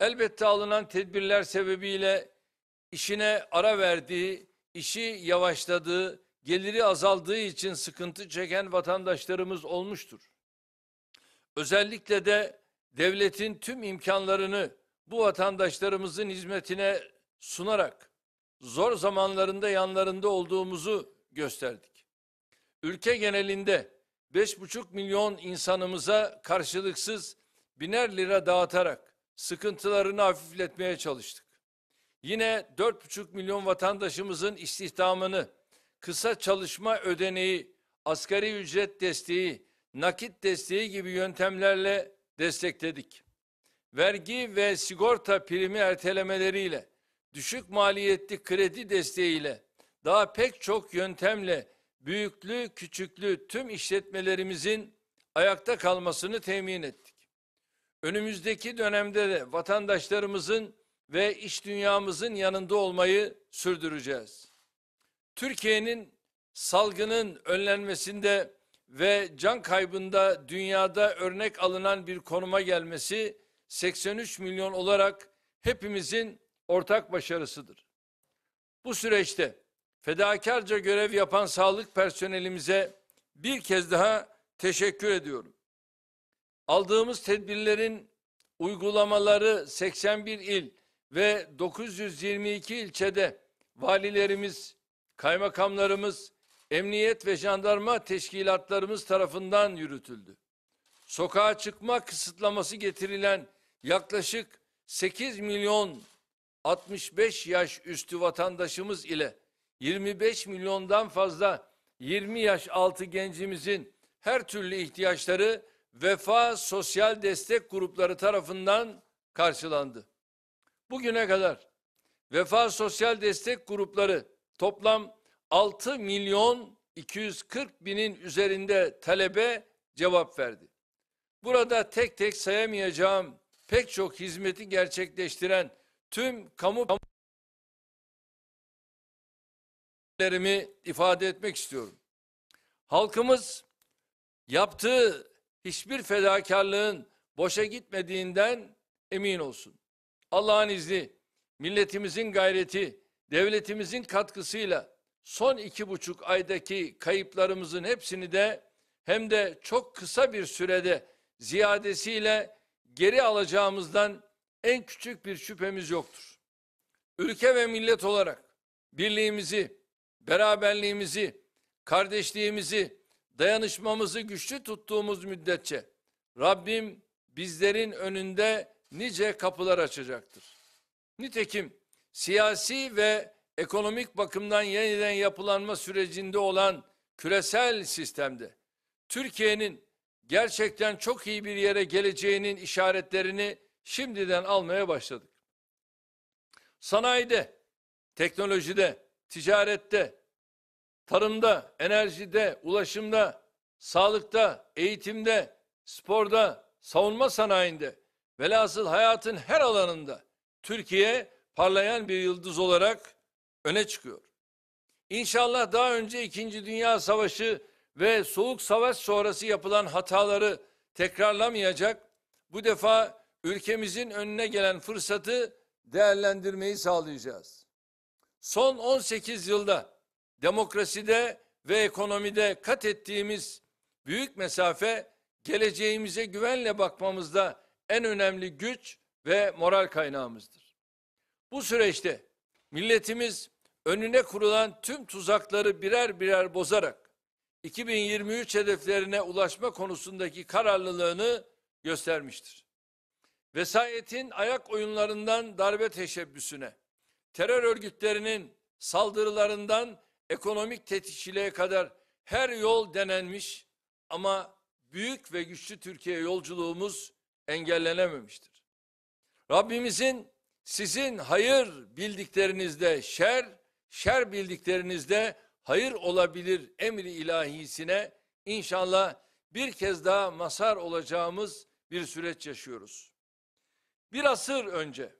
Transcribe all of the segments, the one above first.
elbette alınan tedbirler sebebiyle işine ara verdiği, işi yavaşladığı, geliri azaldığı için sıkıntı çeken vatandaşlarımız olmuştur. Özellikle de devletin tüm imkanlarını bu vatandaşlarımızın hizmetine sunarak zor zamanlarında yanlarında olduğumuzu gösterdik. Ülke genelinde 5,5 milyon insanımıza karşılıksız biner lira dağıtarak sıkıntılarını hafifletmeye çalıştık. Yine 4,5 milyon vatandaşımızın istihdamını, kısa çalışma ödeneği, asgari ücret desteği, nakit desteği gibi yöntemlerle destekledik. Vergi ve sigorta primi ertelemeleriyle, düşük maliyetli kredi desteğiyle, daha pek çok yöntemle büyüklü küçüklü tüm işletmelerimizin ayakta kalmasını temin ettik önümüzdeki dönemde de vatandaşlarımızın ve iş dünyamızın yanında olmayı sürdüreceğiz. Türkiye'nin salgının önlenmesinde ve can kaybında dünyada örnek alınan bir konuma gelmesi 83 milyon olarak hepimizin ortak başarısıdır. Bu süreçte fedakarca görev yapan sağlık personelimize bir kez daha teşekkür ediyorum. Aldığımız tedbirlerin uygulamaları 81 il ve 922 ilçede valilerimiz, kaymakamlarımız, emniyet ve jandarma teşkilatlarımız tarafından yürütüldü. Sokağa çıkma kısıtlaması getirilen yaklaşık 8 milyon 65 yaş üstü vatandaşımız ile 25 milyondan fazla 20 yaş altı gencimizin her türlü ihtiyaçları vefa sosyal destek grupları tarafından karşılandı. Bugüne kadar vefa sosyal destek grupları toplam 6 milyon 240 binin üzerinde talebe cevap verdi. Burada tek tek sayamayacağım pek çok hizmeti gerçekleştiren tüm kamu kamularımı ifade etmek istiyorum. Halkımız yaptığı hiçbir fedakarlığın boşa gitmediğinden emin olsun. Allah'ın izni, milletimizin gayreti, devletimizin katkısıyla son iki buçuk aydaki kayıplarımızın hepsini de hem de çok kısa bir sürede ziyadesiyle geri alacağımızdan en küçük bir şüphemiz yoktur. Ülke ve millet olarak birliğimizi, beraberliğimizi, kardeşliğimizi, dayanışmamızı güçlü tuttuğumuz müddetçe Rabbim bizlerin önünde nice kapılar açacaktır. Nitekim siyasi ve ekonomik bakımdan yeniden yapılanma sürecinde olan küresel sistemde Türkiye'nin gerçekten çok iyi bir yere geleceğinin işaretlerini şimdiden almaya başladık. Sanayide, teknolojide, ticarette, tarımda, enerjide, ulaşımda, sağlıkta, eğitimde, sporda, savunma sanayinde, velhasıl hayatın her alanında Türkiye parlayan bir yıldız olarak öne çıkıyor. İnşallah daha önce 2. Dünya Savaşı ve Soğuk Savaş sonrası yapılan hataları tekrarlamayacak, bu defa ülkemizin önüne gelen fırsatı değerlendirmeyi sağlayacağız. Son 18 yılda demokraside ve ekonomide kat ettiğimiz büyük mesafe geleceğimize güvenle bakmamızda en önemli güç ve moral kaynağımızdır. Bu süreçte milletimiz önüne kurulan tüm tuzakları birer birer bozarak 2023 hedeflerine ulaşma konusundaki kararlılığını göstermiştir. Vesayetin ayak oyunlarından darbe teşebbüsüne, terör örgütlerinin saldırılarından ekonomik tetikçiliğe kadar her yol denenmiş ama büyük ve güçlü Türkiye yolculuğumuz engellenememiştir. Rabbimizin sizin hayır bildiklerinizde şer, şer bildiklerinizde hayır olabilir emri ilahisine inşallah bir kez daha masar olacağımız bir süreç yaşıyoruz. Bir asır önce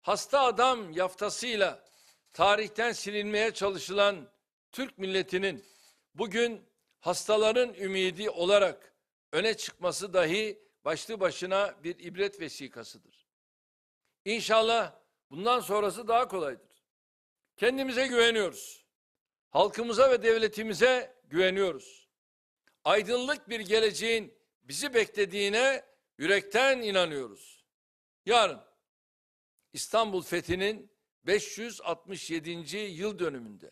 hasta adam yaftasıyla tarihten silinmeye çalışılan Türk milletinin bugün hastaların ümidi olarak öne çıkması dahi başlı başına bir ibret vesikasıdır. İnşallah bundan sonrası daha kolaydır. Kendimize güveniyoruz. Halkımıza ve devletimize güveniyoruz. Aydınlık bir geleceğin bizi beklediğine yürekten inanıyoruz. Yarın İstanbul fethinin 567. yıl dönümünde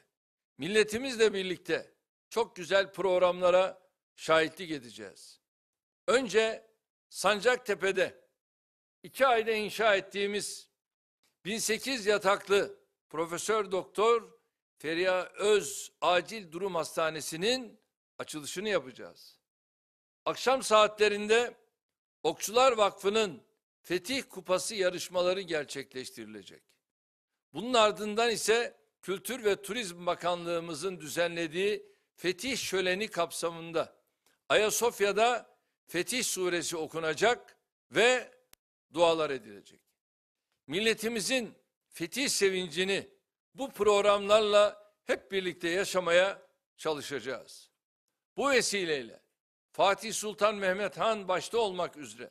milletimizle birlikte çok güzel programlara şahitlik edeceğiz. Önce Sancaktepe'de iki ayda inşa ettiğimiz 1008 yataklı Profesör Doktor Feriha Öz Acil Durum Hastanesi'nin açılışını yapacağız. Akşam saatlerinde Okçular Vakfı'nın Fetih Kupası yarışmaları gerçekleştirilecek. Bunun ardından ise Kültür ve Turizm Bakanlığımızın düzenlediği fetih şöleni kapsamında Ayasofya'da Fetih Suresi okunacak ve dualar edilecek. Milletimizin fetih sevincini bu programlarla hep birlikte yaşamaya çalışacağız. Bu vesileyle Fatih Sultan Mehmet Han başta olmak üzere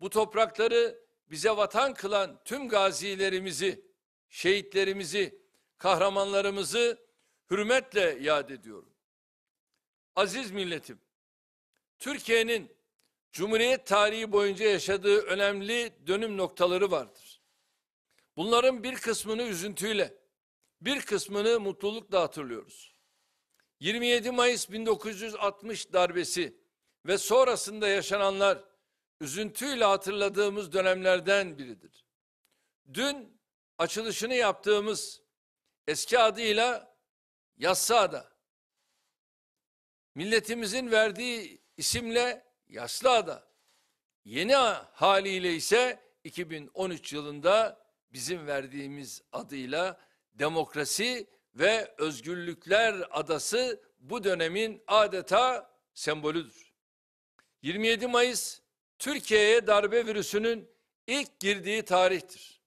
bu toprakları bize vatan kılan tüm gazilerimizi şehitlerimizi, kahramanlarımızı hürmetle yad ediyorum. Aziz milletim, Türkiye'nin Cumhuriyet tarihi boyunca yaşadığı önemli dönüm noktaları vardır. Bunların bir kısmını üzüntüyle, bir kısmını mutlulukla hatırlıyoruz. 27 Mayıs 1960 darbesi ve sonrasında yaşananlar üzüntüyle hatırladığımız dönemlerden biridir. Dün açılışını yaptığımız eski adıyla Yassıada, milletimizin verdiği isimle Yaslıada, yeni haliyle ise 2013 yılında bizim verdiğimiz adıyla Demokrasi ve Özgürlükler Adası bu dönemin adeta sembolüdür. 27 Mayıs Türkiye'ye darbe virüsünün ilk girdiği tarihtir.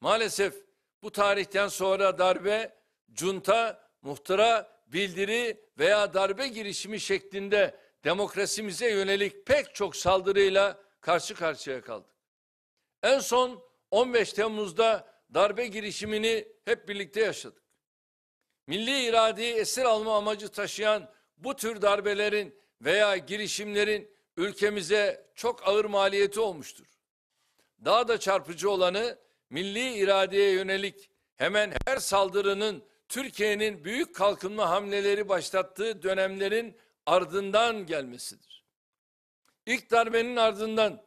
Maalesef bu tarihten sonra darbe, junta, muhtıra, bildiri veya darbe girişimi şeklinde demokrasimize yönelik pek çok saldırıyla karşı karşıya kaldık. En son 15 Temmuz'da darbe girişimini hep birlikte yaşadık. Milli iradeyi esir alma amacı taşıyan bu tür darbelerin veya girişimlerin ülkemize çok ağır maliyeti olmuştur. Daha da çarpıcı olanı milli iradeye yönelik hemen her saldırının Türkiye'nin büyük kalkınma hamleleri başlattığı dönemlerin ardından gelmesidir. İlk darbenin ardından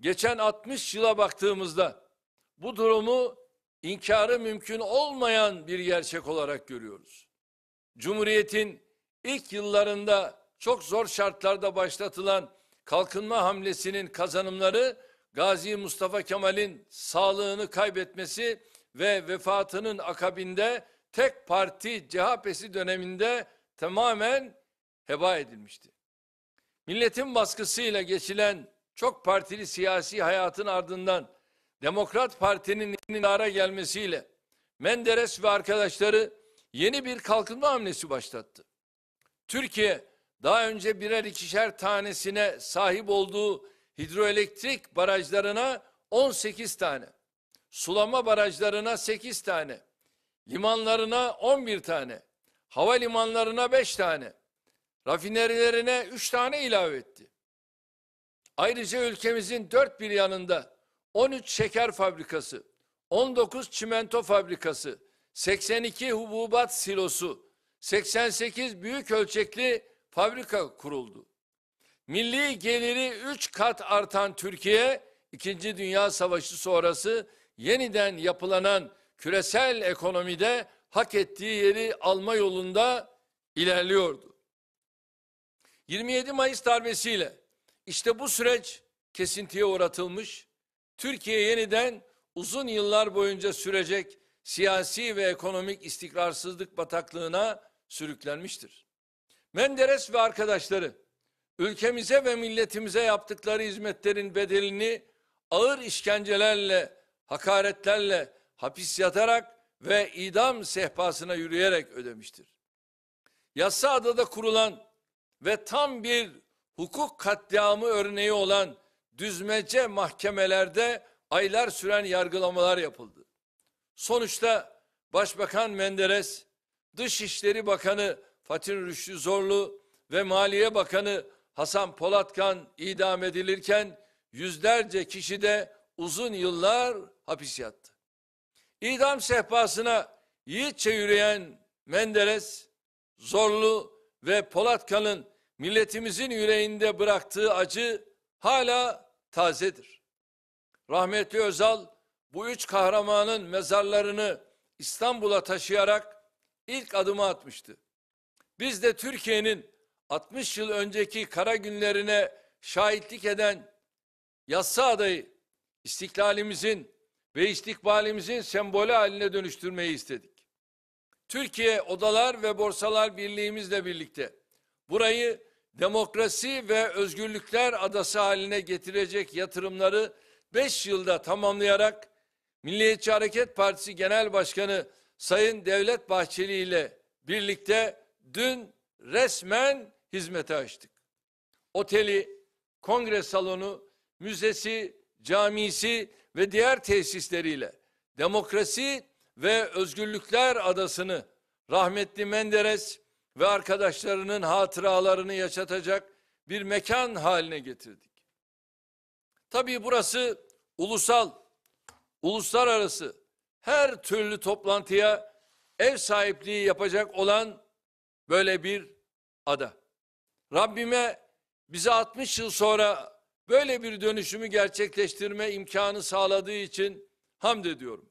geçen 60 yıla baktığımızda bu durumu inkarı mümkün olmayan bir gerçek olarak görüyoruz. Cumhuriyetin ilk yıllarında çok zor şartlarda başlatılan kalkınma hamlesinin kazanımları Gazi Mustafa Kemal'in sağlığını kaybetmesi ve vefatının akabinde tek parti CHP'si döneminde tamamen heba edilmişti. Milletin baskısıyla geçilen çok partili siyasi hayatın ardından Demokrat Parti'nin iktidara gelmesiyle Menderes ve arkadaşları yeni bir kalkınma hamlesi başlattı. Türkiye daha önce birer ikişer tanesine sahip olduğu hidroelektrik barajlarına 18 tane, sulama barajlarına 8 tane, limanlarına 11 tane, havalimanlarına 5 tane, rafinerilerine 3 tane ilave etti. Ayrıca ülkemizin dört bir yanında 13 şeker fabrikası, 19 çimento fabrikası, 82 hububat silosu, 88 büyük ölçekli fabrika kuruldu. Milli geliri 3 kat artan Türkiye, 2. Dünya Savaşı sonrası yeniden yapılanan küresel ekonomide hak ettiği yeri alma yolunda ilerliyordu. 27 Mayıs darbesiyle işte bu süreç kesintiye uğratılmış, Türkiye yeniden uzun yıllar boyunca sürecek siyasi ve ekonomik istikrarsızlık bataklığına sürüklenmiştir. Menderes ve arkadaşları ülkemize ve milletimize yaptıkları hizmetlerin bedelini ağır işkencelerle, hakaretlerle, hapis yatarak ve idam sehpasına yürüyerek ödemiştir. Yassı adada kurulan ve tam bir hukuk katliamı örneği olan düzmece mahkemelerde aylar süren yargılamalar yapıldı. Sonuçta Başbakan Menderes, Dışişleri Bakanı Fatih Rüştü Zorlu ve Maliye Bakanı Hasan Polatkan idam edilirken yüzlerce kişi de uzun yıllar hapis yattı. İdam sehpasına yiğitçe yürüyen Menderes, Zorlu ve Polatkan'ın milletimizin yüreğinde bıraktığı acı hala tazedir. Rahmetli Özal bu üç kahramanın mezarlarını İstanbul'a taşıyarak ilk adımı atmıştı. Biz de Türkiye'nin 60 yıl önceki kara günlerine şahitlik eden yassı adayı istiklalimizin ve istikbalimizin sembolü haline dönüştürmeyi istedik. Türkiye Odalar ve Borsalar Birliğimizle birlikte burayı demokrasi ve özgürlükler adası haline getirecek yatırımları 5 yılda tamamlayarak Milliyetçi Hareket Partisi Genel Başkanı Sayın Devlet Bahçeli ile birlikte dün resmen hizmete açtık. Oteli, kongre salonu, müzesi, camisi ve diğer tesisleriyle demokrasi ve özgürlükler adasını rahmetli Menderes ve arkadaşlarının hatıralarını yaşatacak bir mekan haline getirdik. Tabii burası ulusal, uluslararası her türlü toplantıya ev sahipliği yapacak olan böyle bir ada. Rabbime bize 60 yıl sonra böyle bir dönüşümü gerçekleştirme imkanı sağladığı için hamd ediyorum.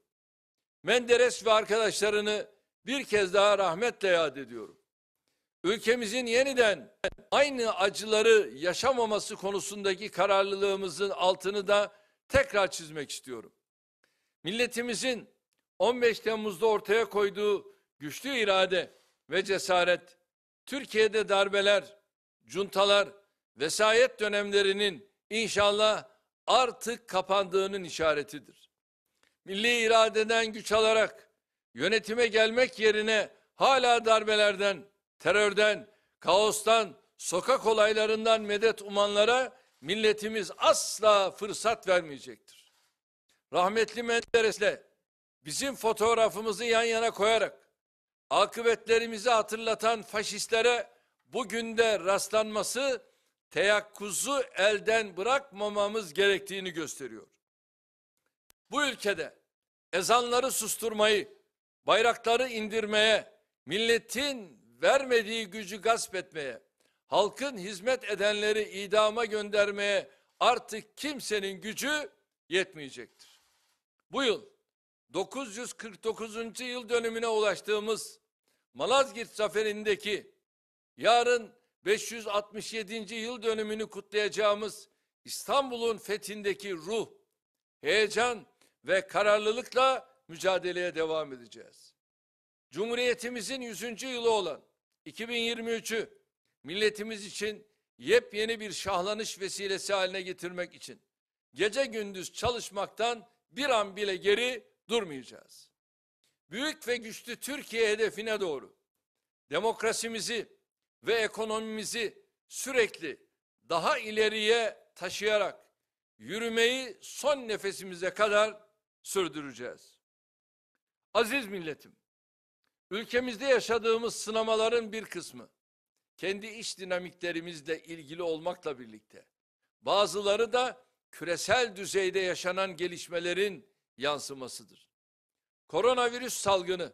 Menderes ve arkadaşlarını bir kez daha rahmetle yad ediyorum. Ülkemizin yeniden aynı acıları yaşamaması konusundaki kararlılığımızın altını da tekrar çizmek istiyorum. Milletimizin 15 Temmuz'da ortaya koyduğu güçlü irade ve cesaret, Türkiye'de darbeler, cuntalar, vesayet dönemlerinin inşallah artık kapandığının işaretidir. Milli iradeden güç alarak yönetime gelmek yerine hala darbelerden, terörden, kaostan, sokak olaylarından medet umanlara milletimiz asla fırsat vermeyecektir. Rahmetli Menderes'le bizim fotoğrafımızı yan yana koyarak akıbetlerimizi hatırlatan faşistlere bugün de rastlanması teyakkuzu elden bırakmamamız gerektiğini gösteriyor. Bu ülkede ezanları susturmayı, bayrakları indirmeye, milletin vermediği gücü gasp etmeye, halkın hizmet edenleri idama göndermeye artık kimsenin gücü yetmeyecektir. Bu yıl 949. yıl dönümüne ulaştığımız Malazgirt Zaferi'ndeki yarın 567. yıl dönümünü kutlayacağımız İstanbul'un fethindeki ruh, heyecan ve kararlılıkla mücadeleye devam edeceğiz. Cumhuriyetimizin 100. yılı olan 2023'ü milletimiz için yepyeni bir şahlanış vesilesi haline getirmek için gece gündüz çalışmaktan bir an bile geri durmayacağız. Büyük ve güçlü Türkiye hedefine doğru demokrasimizi, ve ekonomimizi sürekli daha ileriye taşıyarak yürümeyi son nefesimize kadar sürdüreceğiz. Aziz milletim, ülkemizde yaşadığımız sınamaların bir kısmı kendi iç dinamiklerimizle ilgili olmakla birlikte bazıları da küresel düzeyde yaşanan gelişmelerin yansımasıdır. Koronavirüs salgını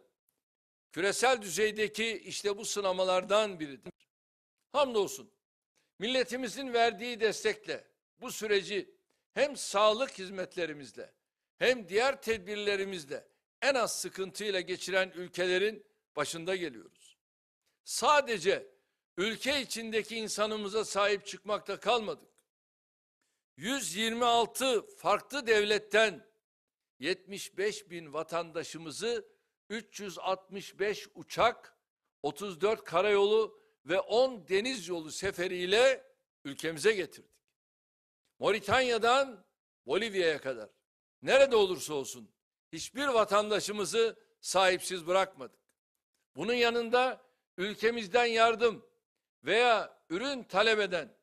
küresel düzeydeki işte bu sınamalardan biridir. Hamdolsun milletimizin verdiği destekle bu süreci hem sağlık hizmetlerimizle hem diğer tedbirlerimizle en az sıkıntıyla geçiren ülkelerin başında geliyoruz. Sadece ülke içindeki insanımıza sahip çıkmakta kalmadık. 126 farklı devletten 75 bin vatandaşımızı 365 uçak, 34 karayolu ve 10 deniz yolu seferiyle ülkemize getirdik. Moritanya'dan Bolivya'ya kadar nerede olursa olsun hiçbir vatandaşımızı sahipsiz bırakmadık. Bunun yanında ülkemizden yardım veya ürün talep eden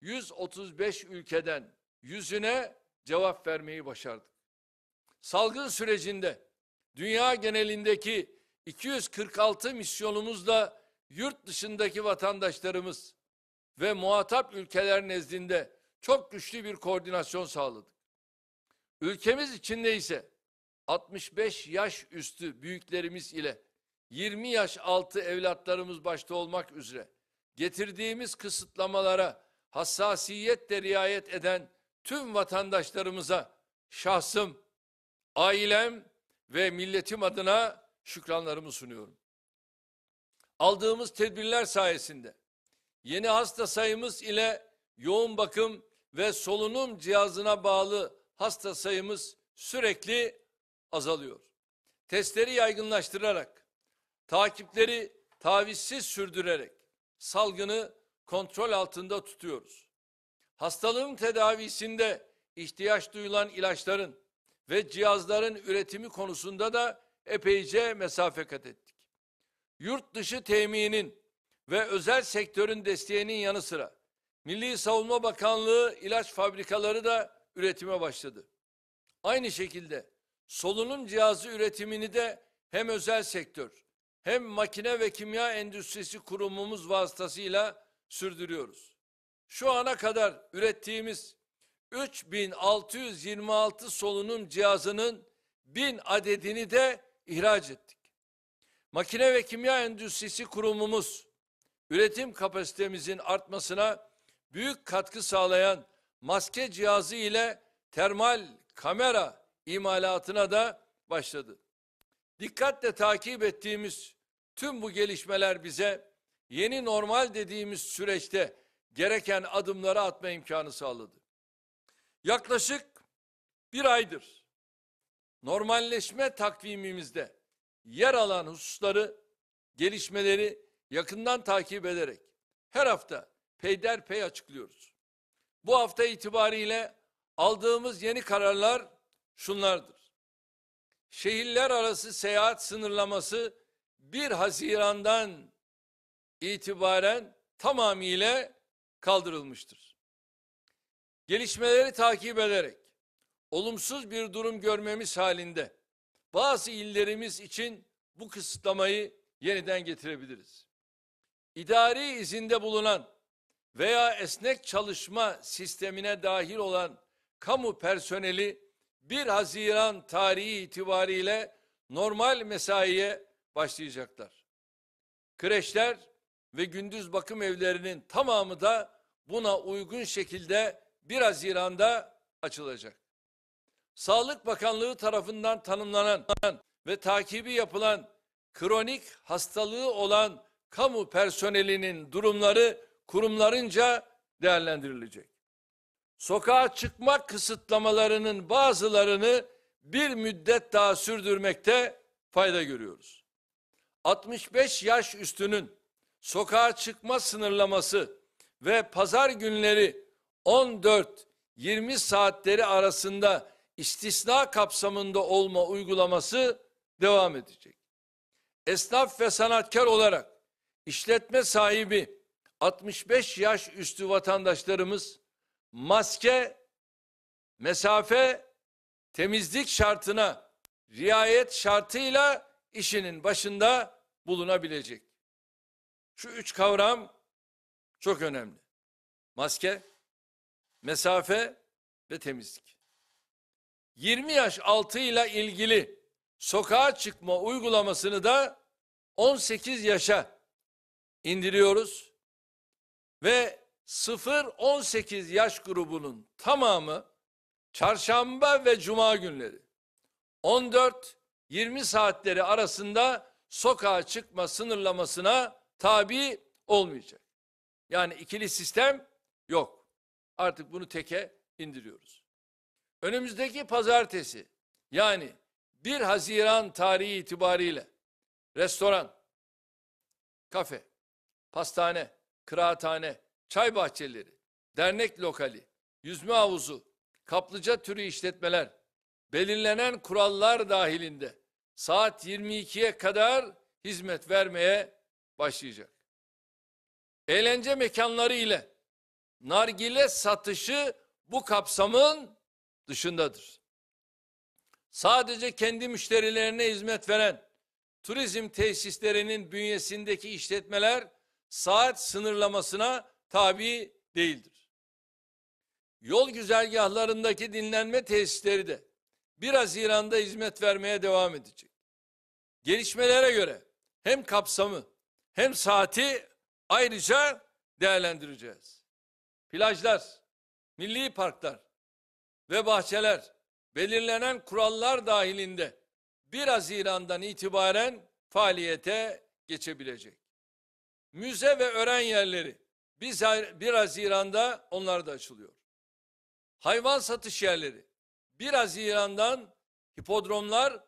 135 ülkeden yüzüne cevap vermeyi başardık. Salgın sürecinde dünya genelindeki 246 misyonumuzla yurt dışındaki vatandaşlarımız ve muhatap ülkeler nezdinde çok güçlü bir koordinasyon sağladık. Ülkemiz içinde ise 65 yaş üstü büyüklerimiz ile 20 yaş altı evlatlarımız başta olmak üzere getirdiğimiz kısıtlamalara hassasiyetle riayet eden tüm vatandaşlarımıza şahsım, ailem ve milletim adına şükranlarımı sunuyorum. Aldığımız tedbirler sayesinde yeni hasta sayımız ile yoğun bakım ve solunum cihazına bağlı hasta sayımız sürekli azalıyor. Testleri yaygınlaştırarak, takipleri tavizsiz sürdürerek salgını kontrol altında tutuyoruz. Hastalığın tedavisinde ihtiyaç duyulan ilaçların ve cihazların üretimi konusunda da epeyce mesafe kat ettik. Yurt dışı teminin ve özel sektörün desteğinin yanı sıra Milli Savunma Bakanlığı ilaç fabrikaları da üretime başladı. Aynı şekilde solunum cihazı üretimini de hem özel sektör hem makine ve kimya endüstrisi kurumumuz vasıtasıyla sürdürüyoruz. Şu ana kadar ürettiğimiz 3626 solunum cihazının 1000 adedini de ihraç ettik. Makine ve Kimya Endüstrisi Kurumumuz üretim kapasitemizin artmasına büyük katkı sağlayan maske cihazı ile termal kamera imalatına da başladı. Dikkatle takip ettiğimiz tüm bu gelişmeler bize yeni normal dediğimiz süreçte gereken adımları atma imkanı sağladı. Yaklaşık bir aydır normalleşme takvimimizde yer alan hususları, gelişmeleri yakından takip ederek her hafta peyderpey açıklıyoruz. Bu hafta itibariyle aldığımız yeni kararlar şunlardır. Şehirler arası seyahat sınırlaması 1 Haziran'dan itibaren tamamıyla kaldırılmıştır. Gelişmeleri takip ederek olumsuz bir durum görmemiz halinde bazı illerimiz için bu kısıtlamayı yeniden getirebiliriz. İdari izinde bulunan veya esnek çalışma sistemine dahil olan kamu personeli 1 Haziran tarihi itibariyle normal mesaiye başlayacaklar. Kreşler ve gündüz bakım evlerinin tamamı da buna uygun şekilde 1 Haziran'da açılacak. Sağlık Bakanlığı tarafından tanımlanan ve takibi yapılan kronik hastalığı olan kamu personelinin durumları kurumlarınca değerlendirilecek. Sokağa çıkma kısıtlamalarının bazılarını bir müddet daha sürdürmekte fayda görüyoruz. 65 yaş üstünün sokağa çıkma sınırlaması ve pazar günleri 14-20 saatleri arasında istisna kapsamında olma uygulaması devam edecek. Esnaf ve sanatkar olarak işletme sahibi 65 yaş üstü vatandaşlarımız maske, mesafe, temizlik şartına riayet şartıyla işinin başında bulunabilecek. Şu üç kavram çok önemli. Maske, mesafe ve temizlik. 20 yaş altı ile ilgili sokağa çıkma uygulamasını da 18 yaşa indiriyoruz ve 0-18 yaş grubunun tamamı çarşamba ve cuma günleri 14-20 saatleri arasında sokağa çıkma sınırlamasına tabi olmayacak. Yani ikili sistem yok. Artık bunu teke indiriyoruz. Önümüzdeki pazartesi yani 1 Haziran tarihi itibariyle restoran, kafe, pastane, kıraathane, çay bahçeleri, dernek lokali, yüzme havuzu, kaplıca türü işletmeler belirlenen kurallar dahilinde saat 22'ye kadar hizmet vermeye başlayacak. Eğlence mekanları ile nargile satışı bu kapsamın dışındadır. Sadece kendi müşterilerine hizmet veren turizm tesislerinin bünyesindeki işletmeler saat sınırlamasına tabi değildir. Yol güzergahlarındaki dinlenme tesisleri de 1 Haziran'da hizmet vermeye devam edecek. Gelişmelere göre hem kapsamı hem saati ayrıca değerlendireceğiz plajlar, milli parklar ve bahçeler belirlenen kurallar dahilinde 1 Haziran'dan itibaren faaliyete geçebilecek. Müze ve öğren yerleri 1 Haziran'da onlar da açılıyor. Hayvan satış yerleri 1 Haziran'dan hipodromlar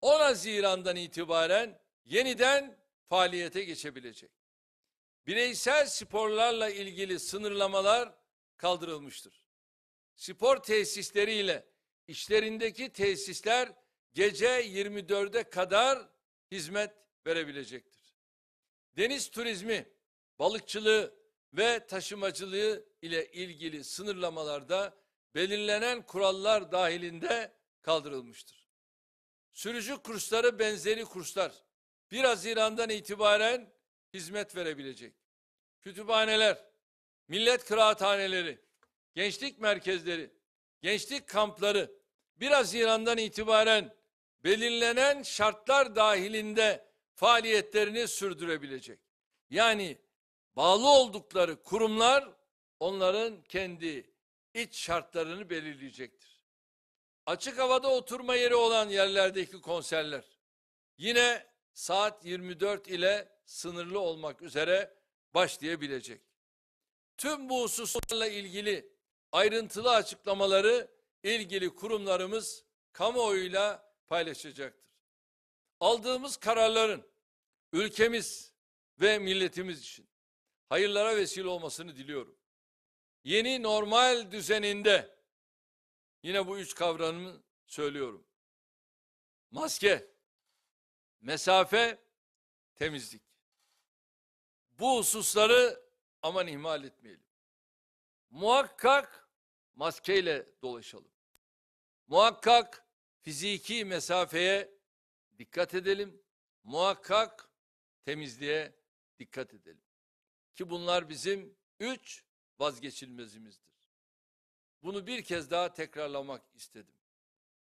10 Haziran'dan itibaren yeniden faaliyete geçebilecek. Bireysel sporlarla ilgili sınırlamalar kaldırılmıştır. Spor tesisleriyle işlerindeki tesisler gece 24'e kadar hizmet verebilecektir. Deniz turizmi, balıkçılığı ve taşımacılığı ile ilgili sınırlamalarda belirlenen kurallar dahilinde kaldırılmıştır. Sürücü kursları benzeri kurslar 1 Haziran'dan itibaren hizmet verebilecek kütüphaneler, millet kıraathaneleri, gençlik merkezleri, gençlik kampları biraz Haziran'dan itibaren belirlenen şartlar dahilinde faaliyetlerini sürdürebilecek. Yani bağlı oldukları kurumlar onların kendi iç şartlarını belirleyecektir. Açık havada oturma yeri olan yerlerdeki konserler yine saat 24 ile sınırlı olmak üzere başlayabilecek. Tüm bu hususlarla ilgili ayrıntılı açıklamaları ilgili kurumlarımız kamuoyuyla paylaşacaktır. Aldığımız kararların ülkemiz ve milletimiz için hayırlara vesile olmasını diliyorum. Yeni normal düzeninde yine bu üç kavramı söylüyorum. Maske, mesafe, temizlik bu hususları aman ihmal etmeyelim. Muhakkak maskeyle dolaşalım. Muhakkak fiziki mesafeye dikkat edelim. Muhakkak temizliğe dikkat edelim. Ki bunlar bizim üç vazgeçilmezimizdir. Bunu bir kez daha tekrarlamak istedim.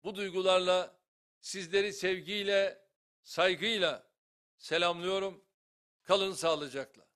Bu duygularla sizleri sevgiyle, saygıyla selamlıyorum. Kalın sağlıcakla.